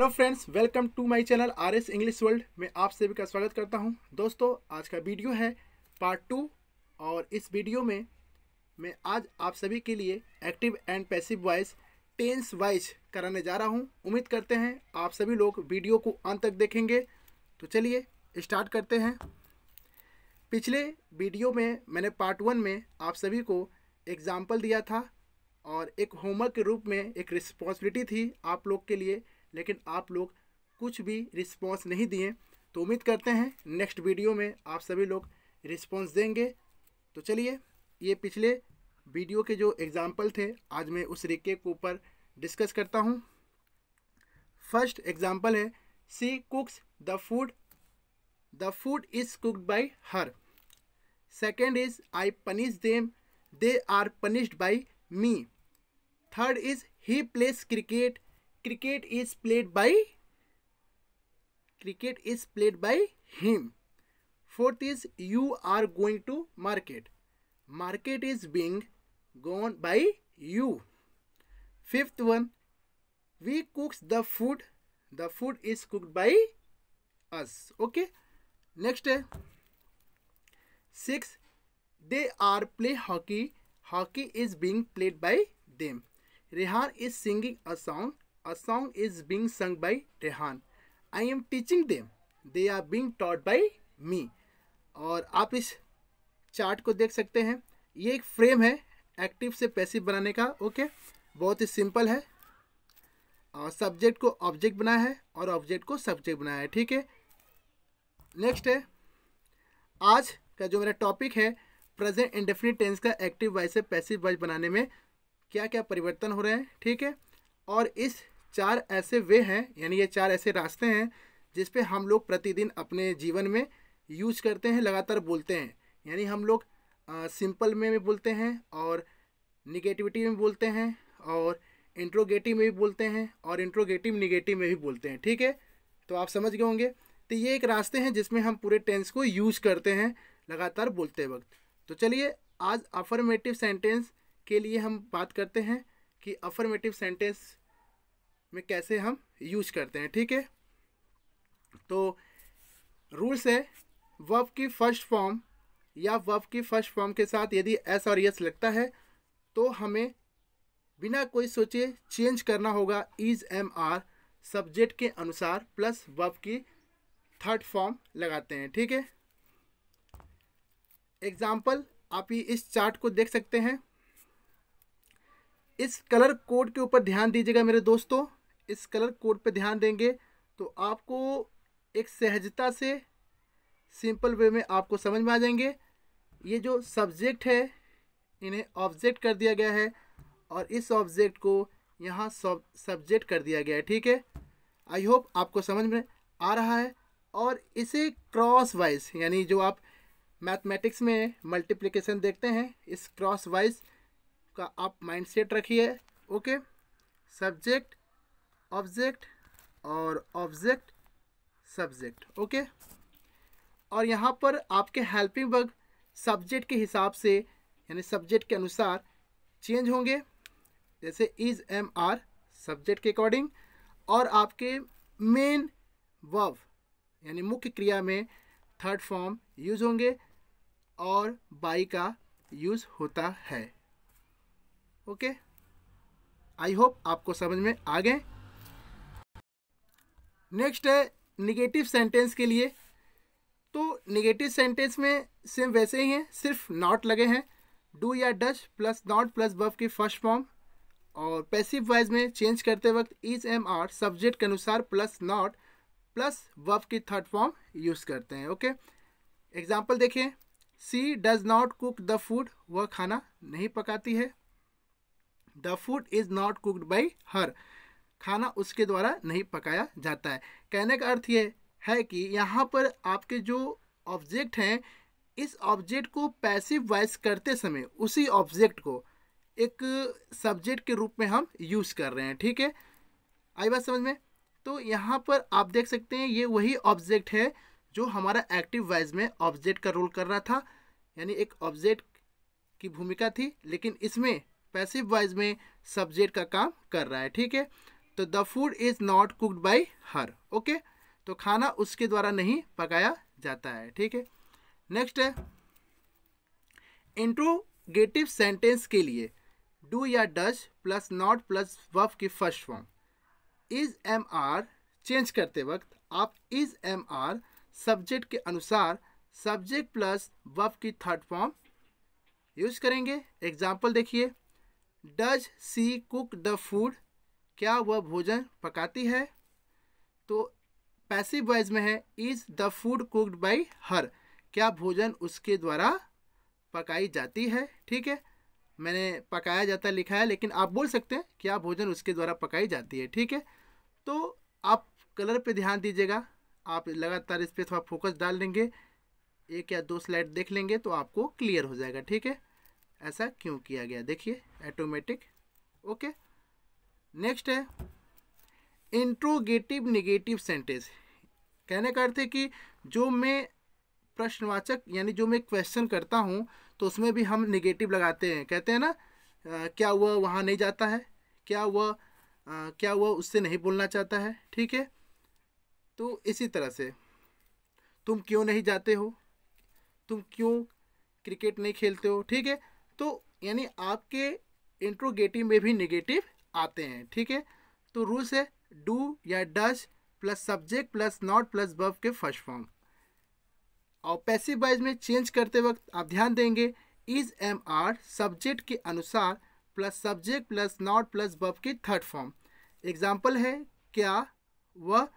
Hello friends welcome to my channel R S English world मैं आप सभी का स्वागत करता हूं दोस्तों आज का वीडियो है पार्ट टू और इस वीडियो में मैं आज आप सभी के लिए active and passive voice tense wise कराने जा रहा हूं उम्मीद करते हैं आप सभी लोग वीडियो को अंत तक देखेंगे तो चलिए स्टार्ट करते हैं पिछले वीडियो में मैंने पार्ट वन में आप सभी को एग्ज़ाम्पल दिया था और एक होमवर्क के रूप में एक रिस्पॉन्सिबिलिटी थी आप लोग के लिए लेकिन आप लोग कुछ भी रिस्पॉन्स नहीं दिए तो उम्मीद करते हैं नेक्स्ट वीडियो में आप सभी लोग रिस्पॉन्स देंगे तो चलिए ये पिछले वीडियो के जो एग्ज़ाम्पल थे आज मैं उस रिक्के के ऊपर डिस्कस करता हूँ फर्स्ट एग्ज़ाम्पल है she cooks the food the food is cooked by her second is I punish them they are punished by me third is he plays cricket cricket is played by cricket is played by him fourth is you are going to market market is being gone by you fifth one we cooks the food the food is cooked by us okay next है six they are play hockey hockey is being played by them Rehan is singing a song A song is being sung by Rehan. I am teaching them. They are being taught by me. और आप इस chart को देख सकते हैं ये एक frame है एक्टिव से पैसिव बनाने का ओके बहुत ही सिंपल है और सब्जेक्ट को ऑब्जेक्ट बनाया है और ऑब्जेक्ट को सब्जेक्ट बनाया है ठीक है नेक्स्ट है आज का जो मेरा टॉपिक है प्रेजेंट इंडेफिनिट टेंस का एक्टिव वाइज से पैसिव वाइज बनाने में क्या क्या परिवर्तन हो रहे हैं ठीक है और इस चार ऐसे वे हैं यानी ये चार ऐसे रास्ते हैं जिस पे हम लोग प्रतिदिन अपने जीवन में यूज करते हैं लगातार बोलते हैं यानी हम लोग सिंपल में भी बोलते हैं और निगेटिविटी में बोलते हैं और इंट्रोगेटिव में भी बोलते हैं और इंट्रोगेटिव निगेटिव में भी बोलते हैं ठीक है तो आप समझ गए होंगे तो ये एक रास्ते हैं जिसमें हम पूरे टेंस को यूज करते हैं लगातार बोलते वक्त तो चलिए आज अफर्मेटिव सेंटेंस के लिए हम बात करते हैं कि अफर्मेटिव सेंटेंस में कैसे हम यूज करते हैं ठीक है तो रूल्स है वर्ब की फर्स्ट फॉर्म या वर्ब की फर्स्ट फॉर्म के साथ यदि एस और यस e लगता है तो हमें बिना कोई सोचे चेंज करना होगा इज एम आर सब्जेक्ट के अनुसार प्लस वर्ब की थर्ड फॉर्म लगाते हैं ठीक है एग्जाम्पल आप ही इस चार्ट को देख सकते हैं इस कलर कोड के ऊपर ध्यान दीजिएगा मेरे दोस्तों इस कलर कोड पे ध्यान देंगे तो आपको एक सहजता से सिंपल वे में आपको समझ में आ जाएंगे ये जो सब्जेक्ट है इन्हें ऑब्जेक्ट कर दिया गया है और इस ऑब्जेक्ट को यहाँ सब सब्जेक्ट कर दिया गया है ठीक है आई होप आपको समझ में आ रहा है और इसे क्रॉस वाइज यानी जो आप मैथमेटिक्स में मल्टीप्लिकेशन देखते हैं इस क्रॉस वाइज का आप माइंड रखिए ओके सब्जेक्ट ऑब्जेक्ट और ऑब्जेक्ट सब्जेक्ट ओके और यहाँ पर आपके हेल्पिंग वर्ग सब्जेक्ट के हिसाब से यानी सब्जेक्ट के अनुसार चेंज होंगे जैसे इज एम आर सब्जेक्ट के अकॉर्डिंग और आपके मेन वर्ब यानी मुख्य क्रिया में थर्ड फॉर्म यूज होंगे और बाई का यूज होता है ओके आई होप आपको समझ में आ गए नेक्स्ट है निगेटिव सेंटेंस के लिए तो निगेटिव सेंटेंस में सेम वैसे ही हैं सिर्फ नॉट लगे हैं डू या does plus not plus verb की फर्स्ट फॉर्म और पैसिव वाइज में चेंज करते वक्त इज एम आर सब्जेक्ट के अनुसार प्लस नॉट प्लस वफ़ की थर्ड फॉर्म यूज़ करते हैं ओके एग्जाम्पल देखें she does not cook the food वह खाना नहीं पकाती है the food is not cooked by her खाना उसके द्वारा नहीं पकाया जाता है कहने का अर्थ ये है कि यहाँ पर आपके जो ऑब्जेक्ट हैं इस ऑब्जेक्ट को पैसिव वॉइस करते समय उसी ऑब्जेक्ट को एक सब्जेक्ट के रूप में हम यूज़ कर रहे हैं ठीक है आई बात समझ में तो यहाँ पर आप देख सकते हैं ये वही ऑब्जेक्ट है जो हमारा एक्टिव वाइज में ऑब्जेक्ट का रोल कर रहा था यानी एक ऑब्जेक्ट की भूमिका थी लेकिन इसमें पैसिव वाइज में सब्जेक्ट का काम कर रहा है ठीक है तो the food is not cooked by her okay तो खाना उसके द्वारा नहीं पकाया जाता है ठीक है नेक्स्ट है इंट्रोगेटिव सेंटेंस के लिए डू या does plus not plus verb की first form is am are change करते वक्त आप इज़ एम आर सब्जेक्ट के अनुसार सब्जेक्ट प्लस वफ की थर्ड फॉर्म यूज करेंगे एग्जाम्पल देखिए does she cook the food क्या वह भोजन पकाती है तो पैसिव वॉइस में है is the food cooked by her क्या भोजन उसके द्वारा पकाई जाती है ठीक है मैंने पकाया जाता लिखा है लेकिन आप बोल सकते हैं क्या भोजन उसके द्वारा पकाई जाती है ठीक है तो आप कलर पे ध्यान दीजिएगा आप लगातार इस पर थोड़ा फोकस डाल देंगे एक या दो स्लाइड देख लेंगे तो आपको क्लियर हो जाएगा ठीक है ऐसा क्यों किया गया देखिए ऐटोमेटिक ओके नेक्स्ट है इंट्रोगेटिव निगेटिव सेंटेंस कहने का अर्थ है कि जो मैं प्रश्नवाचक यानी जो मैं क्वेश्चन करता हूँ तो उसमें भी हम निगेटिव लगाते हैं कहते हैं ना क्या वह वहाँ नहीं जाता है क्या वह क्या वह उससे नहीं बोलना चाहता है ठीक है तो इसी तरह से तुम क्यों नहीं जाते हो तुम क्यों क्रिकेट नहीं खेलते हो ठीक है तो यानी आपके इंट्रोगेटिव में भी निगेटिव आते हैं ठीक है तो रूल्स है डू या does plus subject plus not plus बर्व के फर्स्ट फॉर्म और पैसिव वाइज में चेंज करते वक्त आप ध्यान देंगे इज एम आर सब्जेक्ट के अनुसार plus subject plus not plus verb के थर्ड फॉर्म एग्जाम्पल है क्या वह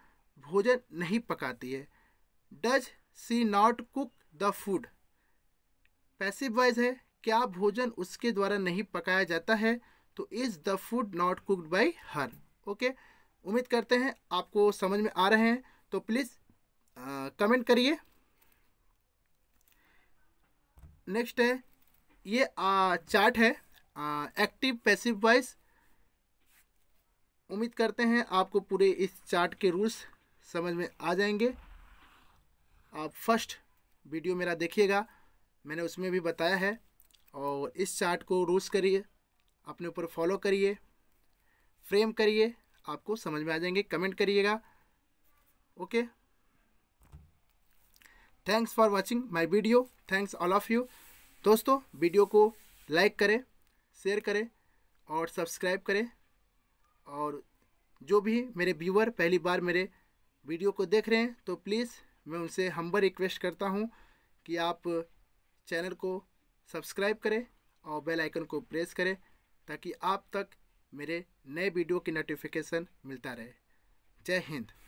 भोजन नहीं पकाती है does she not cook the food passive voice है क्या भोजन उसके द्वारा नहीं पकाया जाता है तो is the food not cooked by her okay उम्मीद करते हैं आपको समझ में आ रहे हैं तो प्लीज़ कमेंट करिए नेक्स्ट है ये आ, चार्ट है एक्टिव पैसिव वाइज उम्मीद करते हैं आपको पूरे इस चार्ट के रूल्स समझ में आ जाएंगे आप फर्स्ट वीडियो मेरा देखिएगा मैंने उसमें भी बताया है और इस चार्ट को रूल्स करिए अपने ऊपर फॉलो करिए फ्रेम करिए आपको समझ में आ जाएंगे कमेंट करिएगा okay thanks for watching my video thanks all of you दोस्तों वीडियो को लाइक करें शेयर करें और सब्सक्राइब करें और जो भी मेरे व्यूवर पहली बार मेरे वीडियो को देख रहे हैं तो प्लीज़ मैं उनसे हम्बर रिक्वेस्ट करता हूँ कि आप चैनल को सब्सक्राइब करें और बेल आइकन को प्रेस करें ताकि आप तक मेरे नए वीडियो की नोटिफिकेशन मिलता रहे जय हिंद